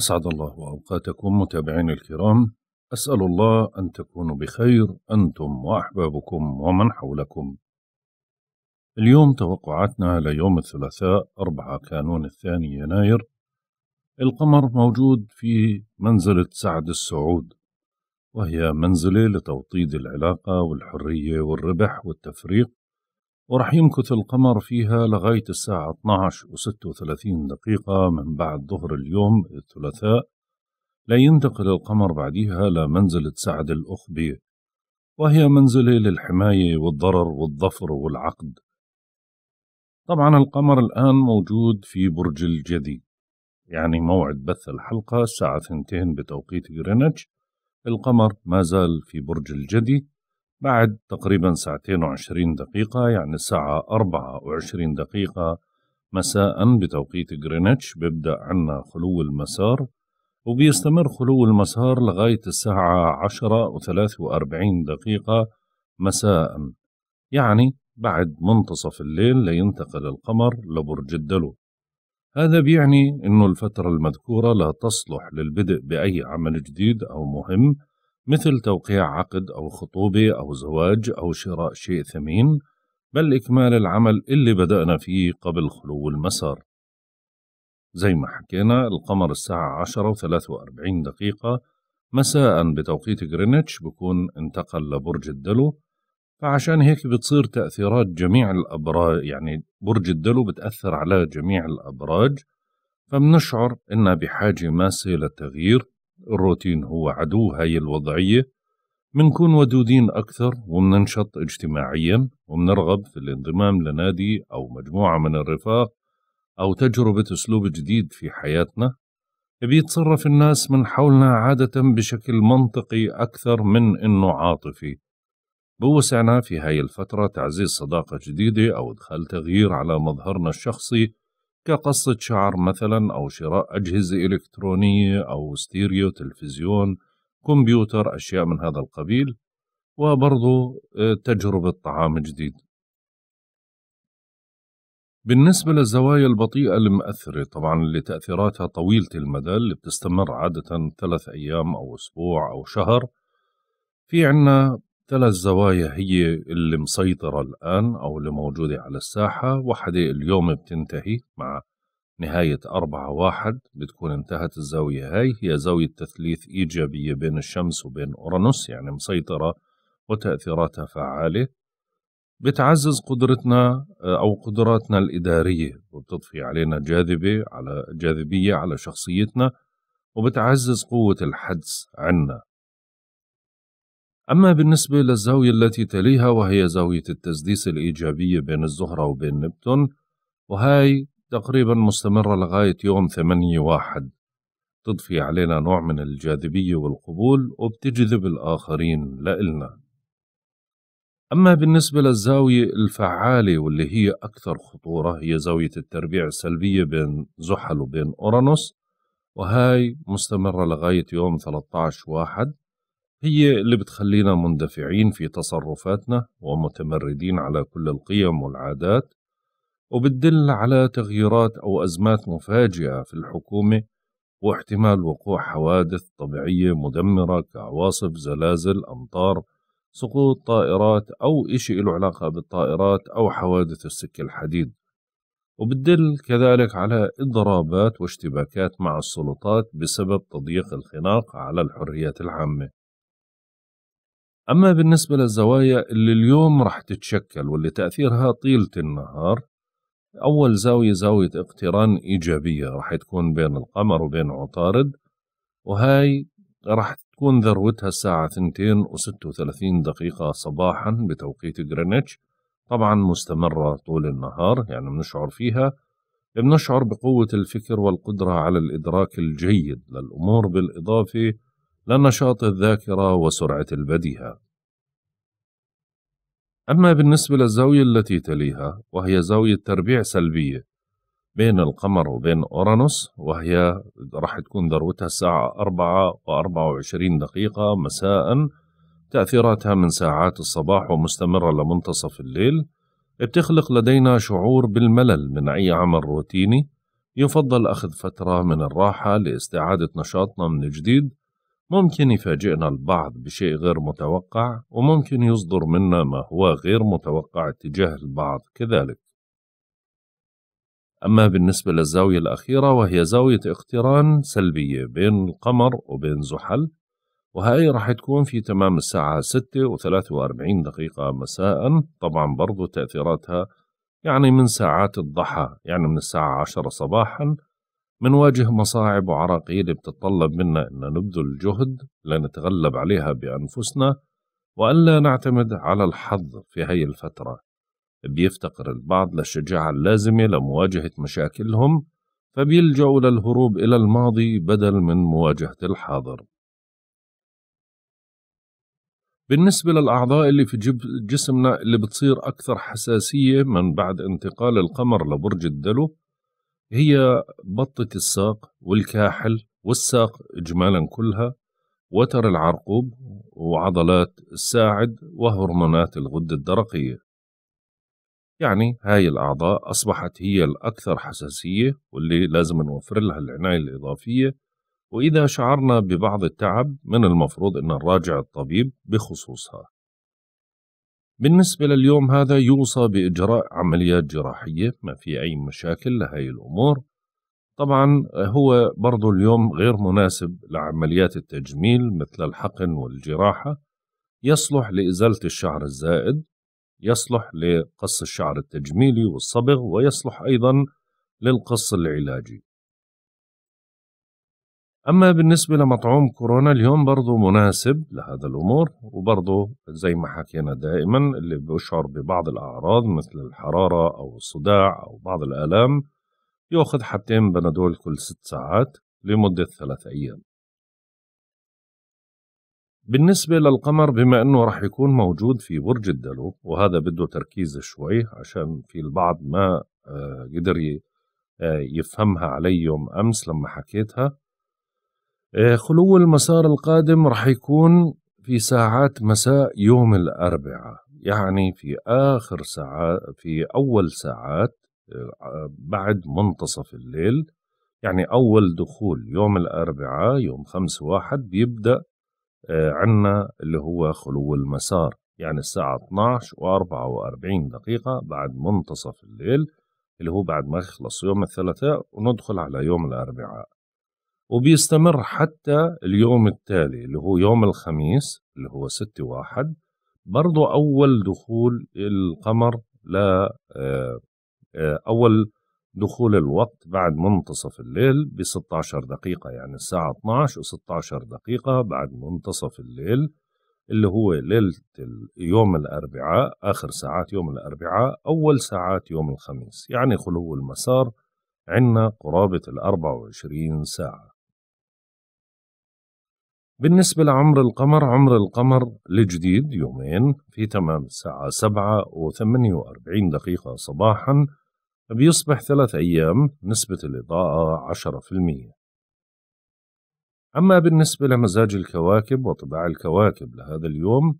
أسعد الله أوقاتكم متابعين الكرام أسأل الله أن تكونوا بخير أنتم وأحبابكم ومن حولكم اليوم توقعاتنا ليوم الثلاثاء 4 كانون الثاني يناير القمر موجود في منزلة سعد السعود وهي منزلة لتوطيد العلاقة والحرية والربح والتفريق وراح يمكث القمر فيها لغاية الساعة 12 و 36 دقيقة من بعد ظهر اليوم الثلاثاء لا ينتقل القمر بعدها لمنزلة سعد الأخبي وهي منزلة للحماية والضرر والظفر والعقد طبعا القمر الآن موجود في برج الجدي يعني موعد بث الحلقة الساعة 2 بتوقيت غرينتش القمر ما زال في برج الجدي بعد تقريبا ساعتين وعشرين دقيقة يعني الساعة أربعة وعشرين دقيقة مساء بتوقيت غرينتش بيبدأ عنا خلو المسار وبيستمر خلو المسار لغاية الساعة عشرة وثلاث وأربعين دقيقة مساء يعني بعد منتصف الليل لينتقل القمر لبرج الدلو هذا بيعني أنه الفترة المذكورة لا تصلح للبدء بأي عمل جديد أو مهم مثل توقيع عقد أو خطوبة أو زواج أو شراء شيء ثمين بل إكمال العمل اللي بدأنا فيه قبل خلو المسار زي ما حكينا القمر الساعة 10 و43 دقيقة مساء بتوقيت غرينتش بكون انتقل لبرج الدلو فعشان هيك بتصير تأثيرات جميع الأبراج يعني برج الدلو بتأثر على جميع الأبراج فبنشعر إنها بحاجة ماسة للتغيير الروتين هو عدو هاي الوضعية منكون ودودين أكثر ومننشط اجتماعيا ومنرغب في الانضمام لنادي أو مجموعة من الرفاق أو تجربة أسلوب جديد في حياتنا بيتصرف الناس من حولنا عادة بشكل منطقي أكثر من إنه عاطفي بوسعنا في هاي الفترة تعزيز صداقة جديدة أو إدخال تغيير على مظهرنا الشخصي كقصة شعر مثلا أو شراء أجهزة إلكترونية أو ستيريو تلفزيون كمبيوتر أشياء من هذا القبيل وبرضو آه، تجربة طعام جديد بالنسبة للزوايا البطيئة المؤثرة طبعا اللي تأثيراتها طويلة المدى اللي بتستمر عادة ثلاث أيام أو أسبوع أو شهر في عنا ثلاث زوايا هي اللي مسيطرة الآن أو اللي موجودة على الساحة واحدة اليوم بتنتهي مع نهاية أربعة واحد بتكون انتهت الزاوية هاي هي زاوية تثليث إيجابية بين الشمس وبين أورانوس يعني مسيطرة وتأثيراتها فعالة بتعزز قدرتنا آه، أو قدراتنا الإدارية وبتضفي علينا جاذبة على جاذبية على شخصيتنا وبتعزز قوة الحدس عنا أما بالنسبة للزاوية التي تليها وهي زاوية التسديس الإيجابية بين الزهرة وبين نبتون وهي تقريبا مستمرة لغاية يوم ثمانية واحد تضفي علينا نوع من الجاذبية والقبول وبتجذب الآخرين لإلنا أما بالنسبة للزاوية الفعالة واللي هي أكثر خطورة هي زاوية التربيع السلبية بين زحل وبين أورانوس وهاي مستمرة لغاية يوم 13 واحد هي اللي بتخلينا مندفعين في تصرفاتنا ومتمردين على كل القيم والعادات وبتدل على تغييرات أو أزمات مفاجئة في الحكومة واحتمال وقوع حوادث طبيعية مدمرة كعواصف زلازل أمطار سقوط طائرات أو إشي له علاقة بالطائرات أو حوادث السكة الحديد وبتدل كذلك على إضرابات واشتباكات مع السلطات بسبب تضييق الخناق على الحريات العامة أما بالنسبة للزوايا اللي اليوم راح تتشكل واللي تأثيرها طيلة النهار أول زاوية زاوية اقتران إيجابية راح تكون بين القمر وبين عطارد وهاي راح تكون ذروتها الساعة 2 و36 دقيقة صباحا بتوقيت جرينتش طبعا مستمرة طول النهار يعني بنشعر فيها بنشعر بقوة الفكر والقدرة على الإدراك الجيد للأمور بالإضافة لنشاط الذاكرة وسرعة البديهة أما بالنسبة للزاوية التي تليها وهي زاوية تربيع سلبية بين القمر وبين أورانوس وهي راح تكون ذروتها الساعة 4 و24 دقيقة مساء تأثيراتها من ساعات الصباح ومستمرة لمنتصف الليل بتخلق لدينا شعور بالملل من أي عمل روتيني يفضل أخذ فترة من الراحة لاستعادة نشاطنا من جديد ممكن يفاجئنا البعض بشيء غير متوقع وممكن يصدر منا ما هو غير متوقع تجاه البعض كذلك أما بالنسبة للزاوية الأخيرة وهي زاوية اقتران سلبية بين القمر وبين زحل وهي راح تكون في تمام الساعة 6 و 43 دقيقة مساء طبعا برضو تأثيراتها يعني من ساعات الضحى يعني من الساعة 10 صباحا منواجه مصاعب وعراقيل بتتطلب منا أن نبذل جهد لنتغلب عليها بأنفسنا وألا نعتمد على الحظ في هاي الفترة بيفتقر البعض للشجاعة اللازمة لمواجهة مشاكلهم فبيلجأوا للهروب إلى الماضي بدل من مواجهة الحاضر بالنسبة للأعضاء اللي في جسمنا اللي بتصير أكثر حساسية من بعد انتقال القمر لبرج الدلو هي بطة الساق والكاحل والساق إجمالا كلها وتر العرقوب وعضلات الساعد وهرمونات الغدة الدرقية يعني هاي الأعضاء أصبحت هي الأكثر حساسية واللي لازم نوفر لها العناية الإضافية وإذا شعرنا ببعض التعب من المفروض أن نراجع الطبيب بخصوصها بالنسبة لليوم هذا يوصى بإجراء عمليات جراحية ما في أي مشاكل لهي الأمور طبعا هو برضو اليوم غير مناسب لعمليات التجميل مثل الحقن والجراحة يصلح لإزالة الشعر الزائد يصلح لقص الشعر التجميلي والصبغ ويصلح أيضا للقص العلاجي أما بالنسبة لمطعوم كورونا اليوم برضه مناسب لهذا الأمور وبرضه زي ما حكينا دائما اللي بيشعر ببعض الأعراض مثل الحرارة أو الصداع أو بعض الآلام يأخذ حبتين بنادول كل ست ساعات لمدة ثلاث أيام بالنسبة للقمر بما أنه رح يكون موجود في برج الدلو وهذا بده تركيز شوي عشان في البعض ما آه، قدر آه، يفهمها علي يوم أمس لما حكيتها آه، خلو المسار القادم رح يكون في ساعات مساء يوم الأربعاء يعني في آخر ساعات في أول ساعات آه، بعد منتصف الليل يعني أول دخول يوم الأربعاء يوم خمس واحد بيبدأ آه، عنا اللي هو خلو المسار يعني الساعة 12 و44 دقيقة بعد منتصف الليل اللي هو بعد ما يخلص يوم الثلاثاء وندخل على يوم الأربعاء وبيستمر حتى اليوم التالي اللي هو يوم الخميس اللي هو ستة واحد برضو أول دخول القمر ل آه، آه، أول دخول الوقت بعد منتصف الليل ب 16 دقيقة يعني الساعة 12 و 16 دقيقة بعد منتصف الليل اللي هو ليلة يوم الأربعاء آخر ساعات يوم الأربعاء أول ساعات يوم الخميس يعني خلو المسار عندنا قرابة ال 24 ساعة بالنسبة لعمر القمر عمر القمر الجديد يومين في تمام الساعة سبعة وثمانية وأربعين دقيقة صباحا بيصبح ثلاث أيام نسبة الإضاءة عشرة في المية أما بالنسبة لمزاج الكواكب وطباع الكواكب لهذا اليوم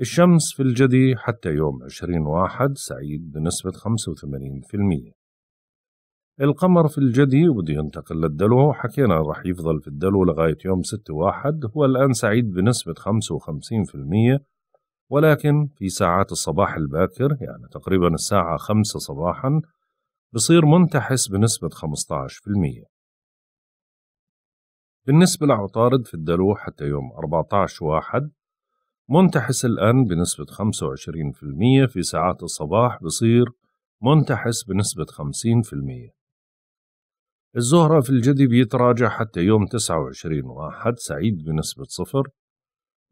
الشمس في الجدي حتى يوم عشرين واحد سعيد بنسبة خمسة وثمانين في المية القمر في الجدي وبده ينتقل للدلو حكينا راح يفضل في الدلو لغاية يوم ستة واحد هو الآن سعيد بنسبة خمسة وخمسين في المية ولكن في ساعات الصباح الباكر يعني تقريبا الساعة خمسة صباحا بصير منتحس بنسبة في المية بالنسبة لعطارد في الدلو حتى يوم عشر واحد منتحس الآن بنسبة خمسة وعشرين في المية في ساعات الصباح بصير منتحس بنسبة خمسين في المية الزهرة في الجدي بيتراجع حتى يوم 29 واحد سعيد بنسبة صفر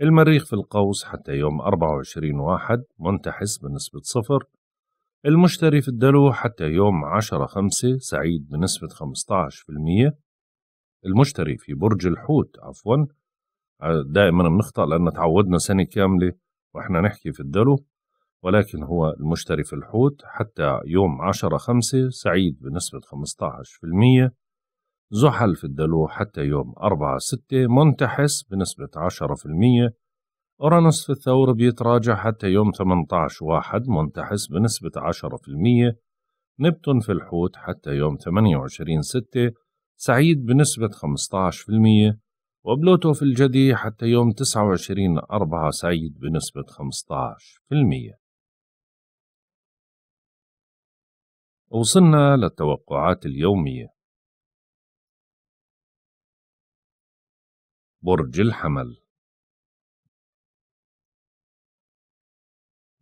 المريخ في القوس حتى يوم 24 واحد منتحس بنسبة صفر المشتري في الدلو حتى يوم 10 خمسة سعيد بنسبة 15% المشتري في برج الحوت عفوا آه، دائما بنخطأ لأن تعودنا سنة كاملة وإحنا نحكي في الدلو ولكن هو المشتري في الحوت حتى يوم 10 خمسة سعيد بنسبة 15% زحل في الدلو حتى يوم 4 ستة منتحس بنسبة 10% أورانوس في الثور بيتراجع حتى يوم 18 واحد منتحس بنسبة 10% نبتون في الحوت حتى يوم 28 ستة سعيد بنسبة 15% وبلوتو في الجدي حتى يوم 29 أربعة سعيد بنسبة 15% وصلنا للتوقعات اليومية برج الحمل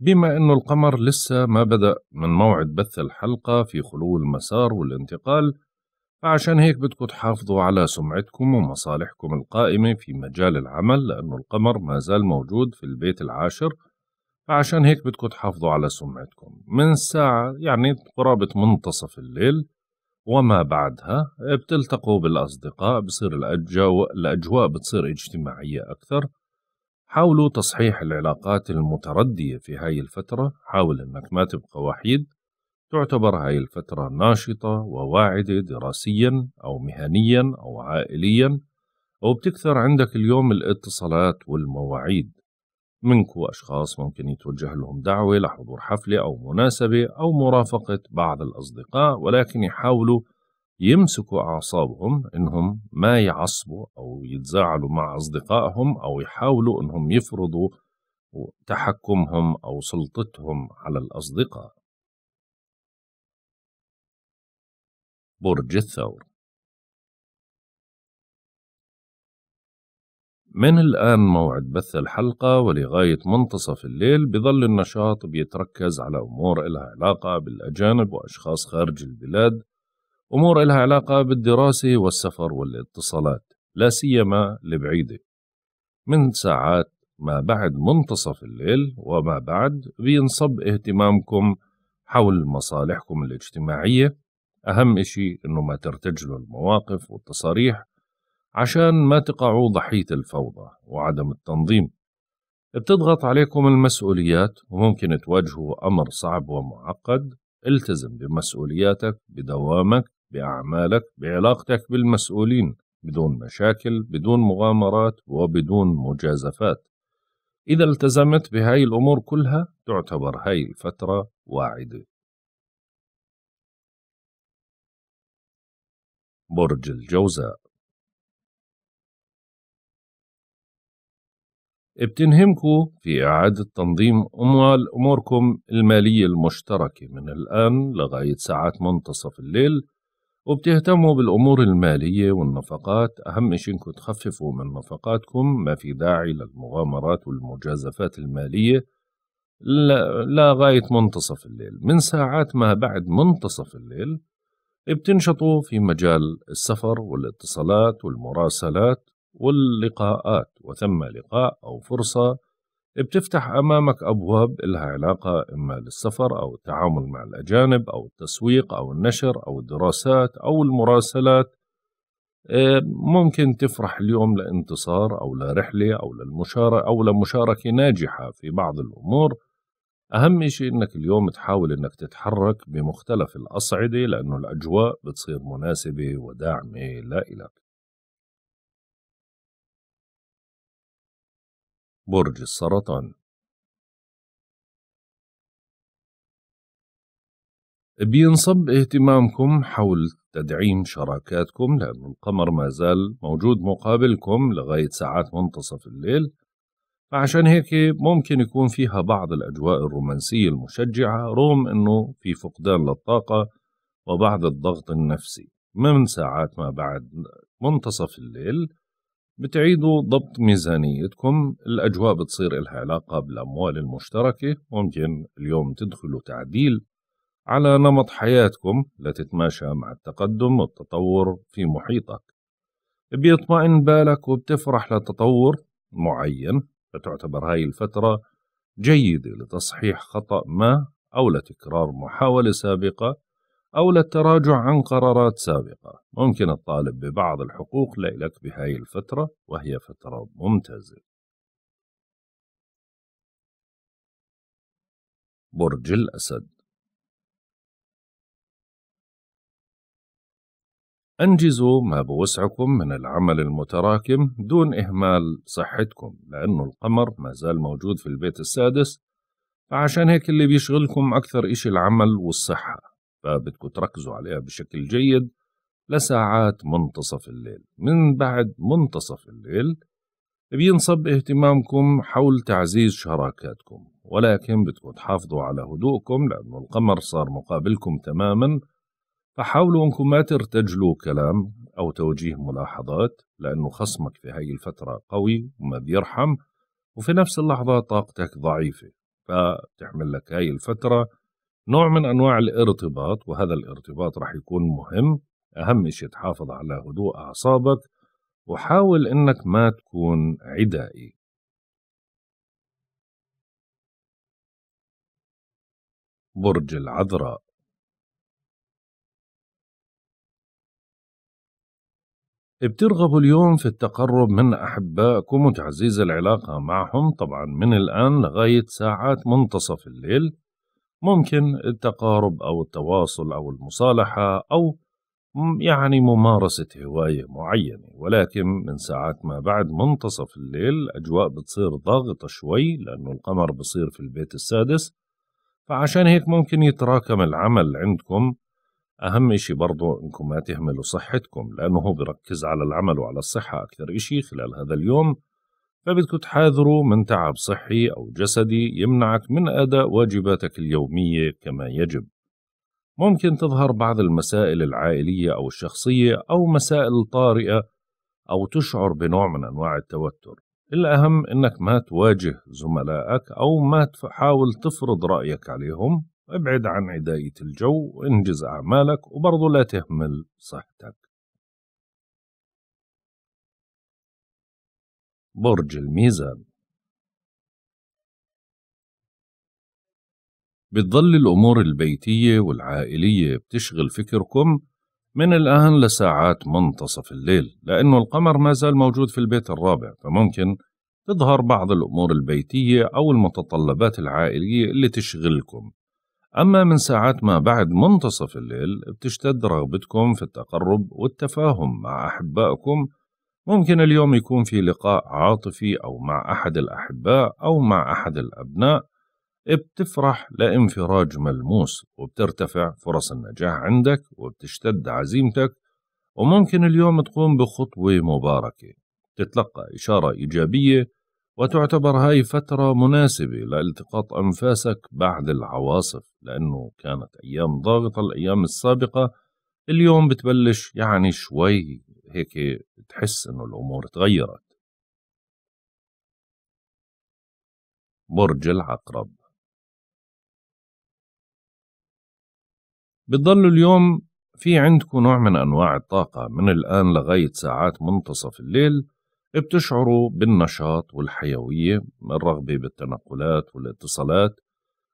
بما أن القمر لسه ما بدأ من موعد بث الحلقة في خلو المسار والانتقال فعشان هيك بدكم تحافظوا على سمعتكم ومصالحكم القائمة في مجال العمل لأن القمر ما زال موجود في البيت العاشر عشان هيك بدكم تحافظوا على سمعتكم من ساعة يعني قرابة منتصف الليل وما بعدها بتلتقوا بالأصدقاء بصير الأجواء, الأجواء بتصير اجتماعية أكثر حاولوا تصحيح العلاقات المتردية في هاي الفترة حاول أنك ما تبقى وحيد تعتبر هاي الفترة ناشطة وواعدة دراسيا أو مهنيا أو عائليا وبتكثر عندك اليوم الاتصالات والمواعيد منكو أشخاص ممكن يتوجه لهم دعوة لحضور حفلة أو مناسبة أو مرافقة بعض الأصدقاء ولكن يحاولوا يمسكوا أعصابهم إنهم ما يعصبوا أو يتزاعلوا مع أصدقائهم أو يحاولوا إنهم يفرضوا تحكمهم أو سلطتهم على الأصدقاء برج الثور من الآن موعد بث الحلقة ولغاية منتصف الليل بظل النشاط بيتركز على أمور إلها علاقة بالأجانب وأشخاص خارج البلاد أمور إلها علاقة بالدراسة والسفر والاتصالات لا سيما البعيدة من ساعات ما بعد منتصف الليل وما بعد بينصب اهتمامكم حول مصالحكم الاجتماعية أهم إشي أنه ما ترتجلوا المواقف والتصاريح عشان ما تقعوا ضحية الفوضى وعدم التنظيم بتضغط عليكم المسؤوليات وممكن تواجهوا أمر صعب ومعقد التزم بمسؤولياتك بدوامك بأعمالك بعلاقتك بالمسؤولين بدون مشاكل بدون مغامرات وبدون مجازفات إذا التزمت بهاي الأمور كلها تعتبر هاي الفترة واعدة برج الجوزاء بتنهمكم في إعادة تنظيم أموال أموركم المالية المشتركة من الآن لغاية ساعات منتصف الليل وبتهتموا بالأمور المالية والنفقات أهم شيء إنكم تخففوا من نفقاتكم ما في داعي للمغامرات والمجازفات المالية لغاية منتصف الليل من ساعات ما بعد منتصف الليل بتنشطوا في مجال السفر والاتصالات والمراسلات واللقاءات وثم لقاء أو فرصة بتفتح أمامك أبواب إلها علاقة إما للسفر أو التعامل مع الأجانب أو التسويق أو النشر أو الدراسات أو المراسلات آه، ممكن تفرح اليوم لانتصار أو لرحلة أو للمشاركة أو لمشاركة ناجحة في بعض الأمور أهم شيء إنك اليوم تحاول إنك تتحرك بمختلف الأصعدة لأنه الأجواء بتصير مناسبة وداعمة لإلك برج السرطان بينصب اهتمامكم حول تدعيم شراكاتكم لأن القمر ما زال موجود مقابلكم لغاية ساعات منتصف الليل فعشان هيك ممكن يكون فيها بعض الأجواء الرومانسية المشجعة رغم أنه في فقدان للطاقة وبعض الضغط النفسي من ساعات ما بعد منتصف الليل بتعيدوا ضبط ميزانيتكم الأجواء بتصير إلها علاقة بالأموال المشتركة ممكن اليوم تدخلوا تعديل على نمط حياتكم لتتماشى مع التقدم والتطور في محيطك بيطمئن بالك وبتفرح لتطور معين فتعتبر هاي الفترة جيدة لتصحيح خطأ ما أو لتكرار محاولة سابقة أو للتراجع عن قرارات سابقة ممكن الطالب ببعض الحقوق لإلك بهاي الفترة وهي فترة ممتازة برج الأسد أنجزوا ما بوسعكم من العمل المتراكم دون إهمال صحتكم لأنه القمر ما زال موجود في البيت السادس فعشان هيك اللي بيشغلكم أكثر إشي العمل والصحة فبدكم تركزوا عليها بشكل جيد لساعات منتصف الليل من بعد منتصف الليل بينصب اهتمامكم حول تعزيز شراكاتكم ولكن بدكم تحافظوا على هدوءكم لأنه القمر صار مقابلكم تماما فحاولوا أنكم ما ترتجلوا كلام أو توجيه ملاحظات لأنه خصمك في هاي الفترة قوي وما بيرحم وفي نفس اللحظة طاقتك ضعيفة فتحمل لك هاي الفترة نوع من أنواع الارتباط وهذا الارتباط رح يكون مهم أهم شيء تحافظ على هدوء أعصابك وحاول أنك ما تكون عدائي برج العذراء بترغبوا اليوم في التقرب من أحبائكم وتعزيز العلاقة معهم طبعا من الآن لغاية ساعات منتصف الليل ممكن التقارب أو التواصل أو المصالحة أو يعني ممارسة هواية معينة ولكن من ساعات ما بعد منتصف الليل الأجواء بتصير ضاغطة شوي لأنه القمر بصير في البيت السادس فعشان هيك ممكن يتراكم العمل عندكم أهم إشي برضو إنكم ما تهملوا صحتكم لأنه هو بركز على العمل وعلى الصحة أكثر إشي خلال هذا اليوم فبدكم تحاذروا من تعب صحي أو جسدي يمنعك من أداء واجباتك اليومية كما يجب ممكن تظهر بعض المسائل العائلية أو الشخصية أو مسائل طارئة أو تشعر بنوع من أنواع التوتر الأهم أنك ما تواجه زملائك أو ما تحاول تفرض رأيك عليهم ابعد عن عداية الجو وانجز أعمالك وبرضه لا تهمل صحتك برج الميزان بتظل الأمور البيتية والعائلية بتشغل فكركم من الآن لساعات منتصف الليل لأنه القمر ما زال موجود في البيت الرابع فممكن تظهر بعض الأمور البيتية أو المتطلبات العائلية اللي تشغلكم أما من ساعات ما بعد منتصف الليل بتشتد رغبتكم في التقرب والتفاهم مع أحبائكم ممكن اليوم يكون في لقاء عاطفي أو مع أحد الأحباء أو مع أحد الأبناء بتفرح لانفراج ملموس وبترتفع فرص النجاح عندك وبتشتد عزيمتك وممكن اليوم تقوم بخطوة مباركة تتلقى إشارة إيجابية وتعتبر هاي فترة مناسبة لالتقاط أنفاسك بعد العواصف لأنه كانت أيام ضاغطة الأيام السابقة اليوم بتبلش يعني شوي هيك تحس انه الامور تغيرت برج العقرب بتضل اليوم في عندكم نوع من أنواع الطاقة من الآن لغاية ساعات منتصف الليل بتشعروا بالنشاط والحيوية الرغبة بالتنقلات والاتصالات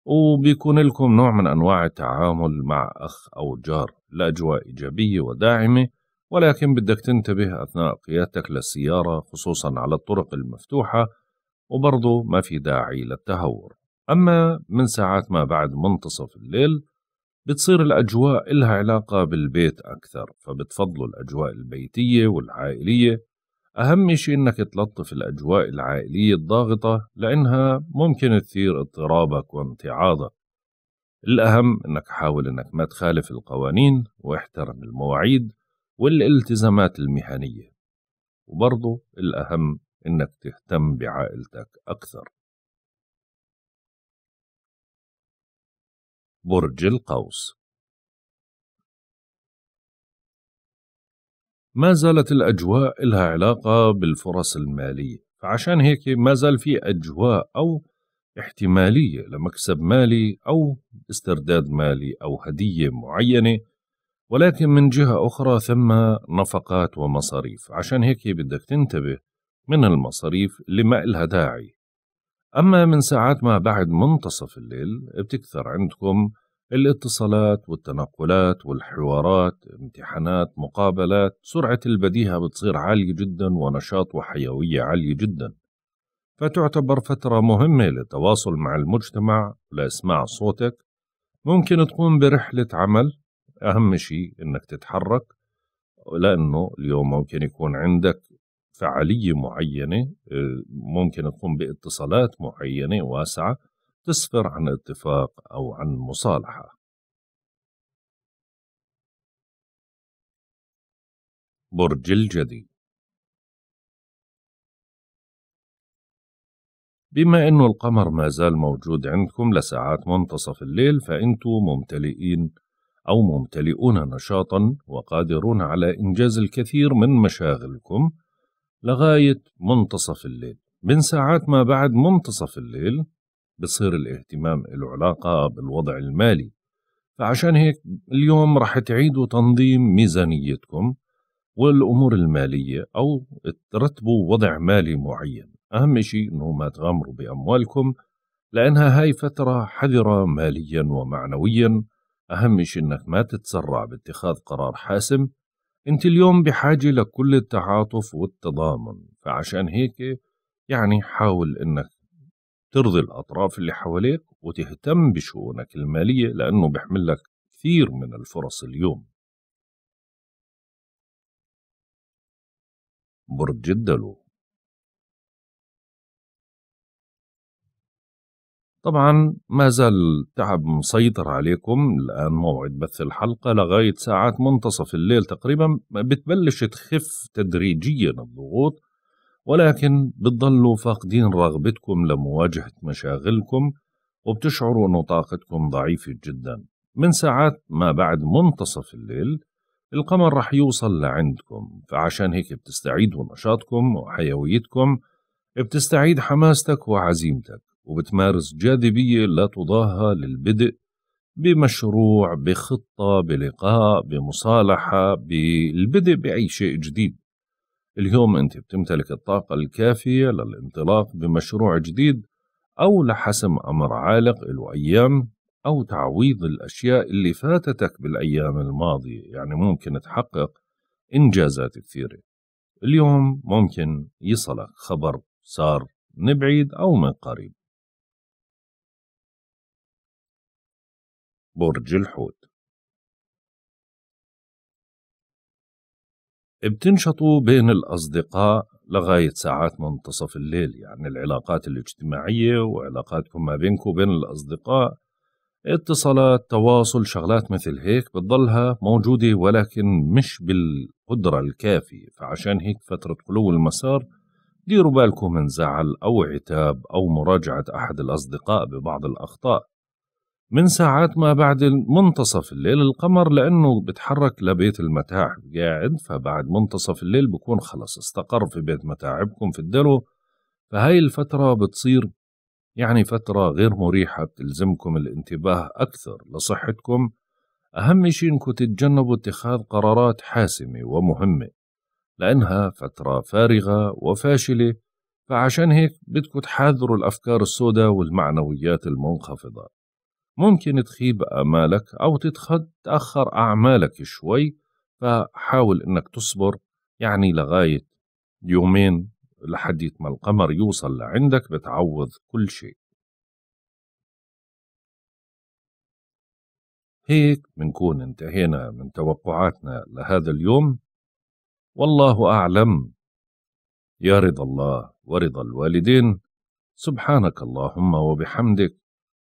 وبيكون لكم نوع من أنواع التعامل مع أخ أو جار الأجواء إيجابية وداعمة ولكن بدك تنتبه أثناء قيادتك للسيارة خصوصا على الطرق المفتوحة وبرضه ما في داعي للتهور أما من ساعات ما بعد منتصف الليل بتصير الأجواء إلها علاقة بالبيت أكثر فبتفضلوا الأجواء البيتية والعائلية أهم شيء إنك تلطف الأجواء العائلية الضاغطة لأنها ممكن تثير اضطرابك وامتعاضك الأهم إنك حاول إنك ما تخالف القوانين واحترم المواعيد والالتزامات المهنية وبرضه الأهم إنك تهتم بعائلتك أكثر برج القوس ما زالت الأجواء لها علاقة بالفرص المالية فعشان هيك ما زال في أجواء أو احتمالية لمكسب مالي أو استرداد مالي أو هدية معينة ولكن من جهة أخرى ثم نفقات ومصاريف عشان هيك بدك تنتبه من المصاريف اللي ما إلها داعي أما من ساعات ما بعد منتصف الليل بتكثر عندكم الاتصالات والتنقلات والحوارات امتحانات مقابلات سرعة البديهة بتصير عالية جدا ونشاط وحيوية عالية جدا فتعتبر فترة مهمة للتواصل مع المجتمع ولإسماع صوتك ممكن تقوم برحلة عمل أهم شيء أنك تتحرك لأنه اليوم ممكن يكون عندك فعالية معينة آه، ممكن تقوم باتصالات معينة واسعة تسفر عن اتفاق أو عن مصالحة برج الجدي بما أنه القمر ما زال موجود عندكم لساعات منتصف الليل فانتم ممتلئين أو ممتلئون نشاطا وقادرون على إنجاز الكثير من مشاغلكم لغاية منتصف الليل من ساعات ما بعد منتصف الليل بصير الاهتمام له علاقة بالوضع المالي فعشان هيك اليوم رح تعيدوا تنظيم ميزانيتكم والأمور المالية أو ترتبوا وضع مالي معين أهم شيء أنه ما تغامروا بأموالكم لأنها هاي فترة حذرة ماليا ومعنويا أهم شيء إنك ما تتسرع باتخاذ قرار حاسم أنت اليوم بحاجة لكل التعاطف والتضامن فعشان هيك يعني حاول إنك ترضي الأطراف اللي حواليك وتهتم بشؤونك المالية لأنه بيحمل لك كثير من الفرص اليوم برج الدلو طبعا ما زال التعب مسيطر عليكم الآن موعد بث الحلقة لغاية ساعات منتصف الليل تقريبا بتبلش تخف تدريجيا الضغوط ولكن بتضلوا فاقدين رغبتكم لمواجهة مشاغلكم وبتشعروا أن طاقتكم ضعيفة جدا من ساعات ما بعد منتصف الليل القمر رح يوصل لعندكم فعشان هيك بتستعيدوا نشاطكم وحيويتكم بتستعيد حماستك وعزيمتك وبتمارس جاذبية لا تضاهى للبدء بمشروع بخطة بلقاء بمصالحة بالبدء بأي شيء جديد اليوم أنت بتمتلك الطاقة الكافية للانطلاق بمشروع جديد أو لحسم أمر عالق له أيام أو تعويض الأشياء اللي فاتتك بالأيام الماضية يعني ممكن تحقق إنجازات كثيرة اليوم ممكن يصلك خبر صار من بعيد أو من قريب برج الحوت بتنشطوا بين الأصدقاء لغاية ساعات منتصف الليل يعني العلاقات الاجتماعية وعلاقاتكم ما بينكم وبين الأصدقاء اتصالات تواصل شغلات مثل هيك بتضلها موجودة ولكن مش بالقدرة الكافية فعشان هيك فترة قلو المسار ديروا بالكم من زعل أو عتاب أو مراجعة أحد الأصدقاء ببعض الأخطاء من ساعات ما بعد منتصف الليل القمر لأنه بتحرك لبيت المتاعب قاعد فبعد منتصف الليل بكون خلص استقر في بيت متاعبكم في الدلو فهاي الفترة بتصير يعني فترة غير مريحة بتلزمكم الانتباه أكثر لصحتكم أهم شيء إنكم تتجنبوا اتخاذ قرارات حاسمة ومهمة لأنها فترة فارغة وفاشلة فعشان هيك بدكم تحاذروا الأفكار السوداء والمعنويات المنخفضة ممكن تخيب آمالك أو تتأخر أعمالك شوي فحاول إنك تصبر يعني لغاية يومين لحد ما القمر يوصل لعندك بتعوض كل شيء هيك بنكون انتهينا من توقعاتنا لهذا اليوم والله أعلم يا رضا الله ورضا الوالدين سبحانك اللهم وبحمدك